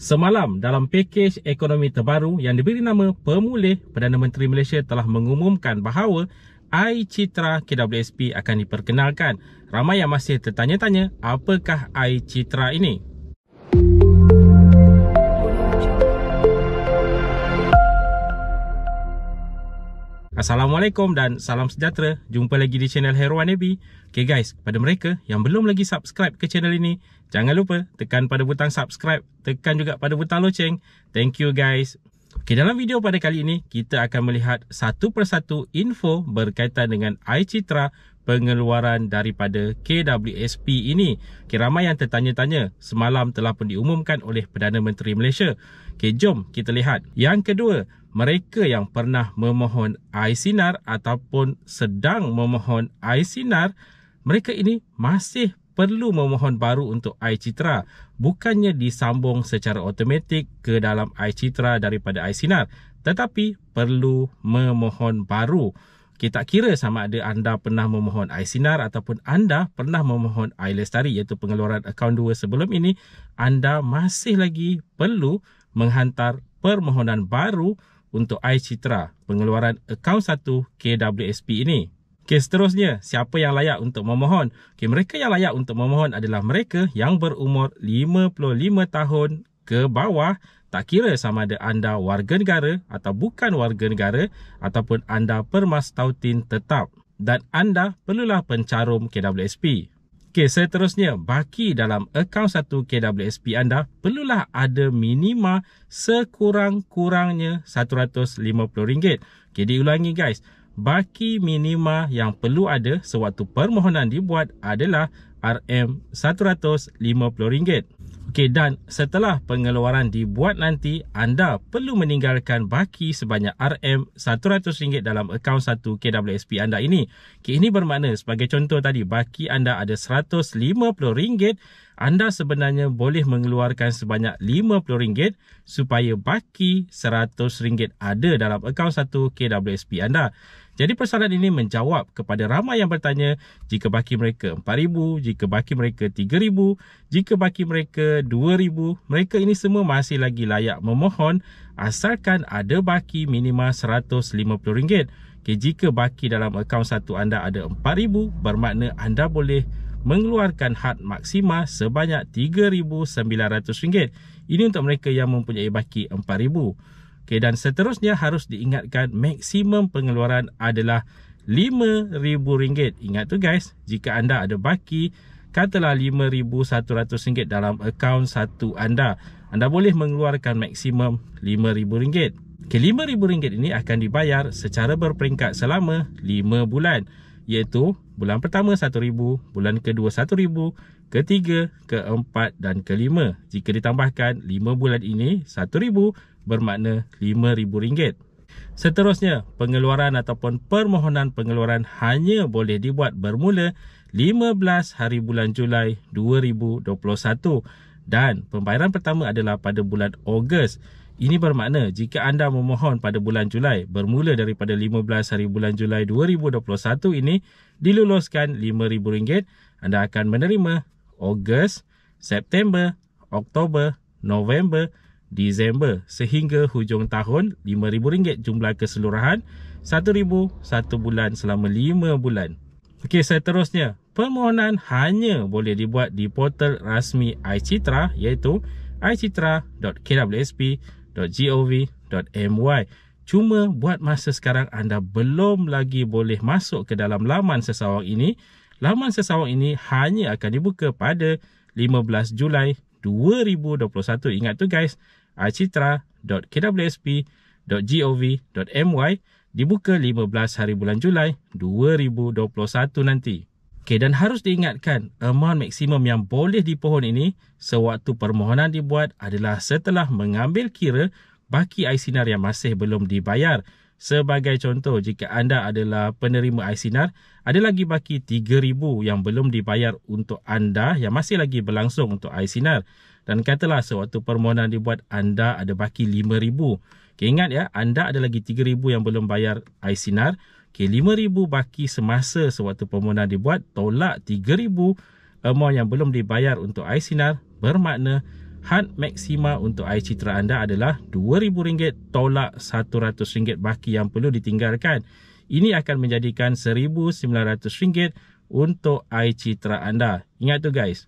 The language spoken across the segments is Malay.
Semalam dalam pakej ekonomi terbaru yang diberi nama Pemulih Perdana Menteri Malaysia telah mengumumkan bahawa Air Citra KWSP akan diperkenalkan. Ramai yang masih tertanya-tanya apakah Air Citra ini? Assalamualaikum dan salam sejahtera. Jumpa lagi di channel Heroan Nabi. Okay guys, pada mereka yang belum lagi subscribe ke channel ini, jangan lupa tekan pada butang subscribe, tekan juga pada butang loceng. Thank you guys. Okay, dalam video pada kali ini, kita akan melihat satu persatu info berkaitan dengan iCitra pengeluaran daripada KWSP ini. Okay, ramai yang tertanya-tanya, semalam telah pun diumumkan oleh Perdana Menteri Malaysia. Okay, jom kita lihat. Yang kedua, mereka yang pernah memohon air sinar ataupun sedang memohon air sinar, mereka ini masih perlu memohon baru untuk air citra. Bukannya disambung secara automatik ke dalam air citra daripada air sinar. Tetapi perlu memohon baru. Kita kira sama ada anda pernah memohon air sinar ataupun anda pernah memohon air lestari iaitu pengeluaran akaun 2 sebelum ini, anda masih lagi perlu menghantar permohonan baru untuk iCitra pengeluaran akaun satu KWSP ini. Kes seterusnya, siapa yang layak untuk memohon? Okay, mereka yang layak untuk memohon adalah mereka yang berumur 55 tahun ke bawah tak kira sama ada anda warga negara atau bukan warga negara ataupun anda permastautin tetap dan anda perlulah pencarum KWSP. Okey, seterusnya, baki dalam akaun satu KWSP anda perlulah ada minima sekurang-kurangnya RM150. Okey, diulangi guys. Baki minima yang perlu ada sewaktu permohonan dibuat adalah RM150. Okey dan setelah pengeluaran dibuat nanti anda perlu meninggalkan baki sebanyak RM100 dalam akaun satu KWSP anda ini. Okay, ini bermakna sebagai contoh tadi baki anda ada RM150 anda sebenarnya boleh mengeluarkan sebanyak RM50 supaya baki RM100 ada dalam akaun satu KWSP anda. Jadi persoalan ini menjawab kepada ramai yang bertanya jika baki mereka 4000, jika baki mereka 3000, jika baki mereka 2000, mereka ini semua masih lagi layak memohon asalkan ada baki minima RM150. Okay, jika baki dalam akaun satu anda ada 4000, bermakna anda boleh mengeluarkan had maksima sebanyak RM3900. Ini untuk mereka yang mempunyai baki 4000. Okay dan seterusnya harus diingatkan maksimum pengeluaran adalah RM5,000. Ingat tu guys, jika anda ada baki, katalah RM5,100 dalam akaun satu anda. Anda boleh mengeluarkan maksimum RM5,000. Okay, RM5,000 ini akan dibayar secara berperingkat selama 5 bulan. Iaitu bulan pertama RM1,000, bulan kedua RM1,000, ketiga, keempat dan kelima. Jika ditambahkan 5 bulan ini RM1,000, bermakna RM5,000. Seterusnya, pengeluaran ataupun permohonan pengeluaran hanya boleh dibuat bermula 15 hari bulan Julai 2021 dan pembayaran pertama adalah pada bulan Ogos. Ini bermakna jika anda memohon pada bulan Julai bermula daripada 15 hari bulan Julai 2021 ini diluluskan RM5,000, anda akan menerima Ogos, September, Oktober, November, Disember sehingga hujung tahun RM5,000 jumlah keseluruhan RM1,000 satu bulan selama 5 bulan. Okey seterusnya, permohonan hanya boleh dibuat di portal rasmi iCitra iaitu icitra.kwsp.gov.my Cuma buat masa sekarang anda belum lagi boleh masuk ke dalam laman sesawang ini. Laman sesawang ini hanya akan dibuka pada 15 Julai 2021. Ingat tu guys, icitra.kwsp.gov.my dibuka 15 hari bulan Julai 2021 nanti. Okay, dan harus diingatkan, amount maksimum yang boleh dipohon ini sewaktu permohonan dibuat adalah setelah mengambil kira baki ICNR yang masih belum dibayar. Sebagai contoh, jika anda adalah penerima ICNR, ada lagi baki 3000 yang belum dibayar untuk anda yang masih lagi berlangsung untuk ICNR dan katalah sewaktu permohonan dibuat anda ada baki RM5,000. Okay, ingat ya, anda ada lagi RM3,000 yang belum bayar iSinar. RM5,000 okay, baki semasa sewaktu permohonan dibuat, tolak RM3,000 amount yang belum dibayar untuk iSinar bermakna had maksima untuk air citra anda adalah RM2,000 tolak RM100 baki yang perlu ditinggalkan. Ini akan menjadikan RM1,900 untuk air citra anda. Ingat tu guys,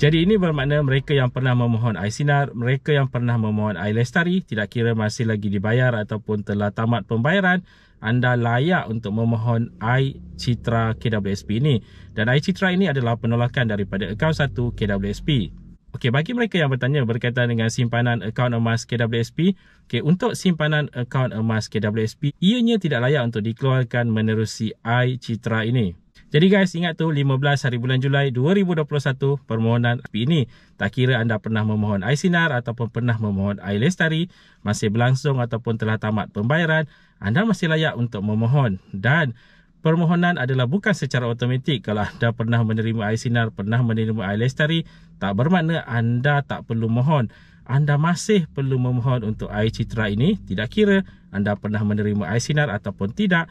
jadi ini bermakna mereka yang pernah memohon air sinar, mereka yang pernah memohon air lestari, tidak kira masih lagi dibayar ataupun telah tamat pembayaran, anda layak untuk memohon air citra KWSP ini. Dan air citra ini adalah penolakan daripada akaun satu KWSP. Okey, bagi mereka yang bertanya berkaitan dengan simpanan akaun emas KWSP, okey, untuk simpanan akaun emas KWSP, ianya tidak layak untuk dikeluarkan menerusi air citra ini. Jadi guys ingat tu 15 hari bulan Julai 2021 permohonan api ini tak kira anda pernah memohon Aisinar ataupun pernah memohon Ailestari masih berlangsung ataupun telah tamat pembayaran anda masih layak untuk memohon dan permohonan adalah bukan secara automatik kalau anda pernah menerima Aisinar pernah menerima Ailestari tak bermakna anda tak perlu mohon anda masih perlu memohon untuk icitra ini tidak kira anda pernah menerima air ataupun tidak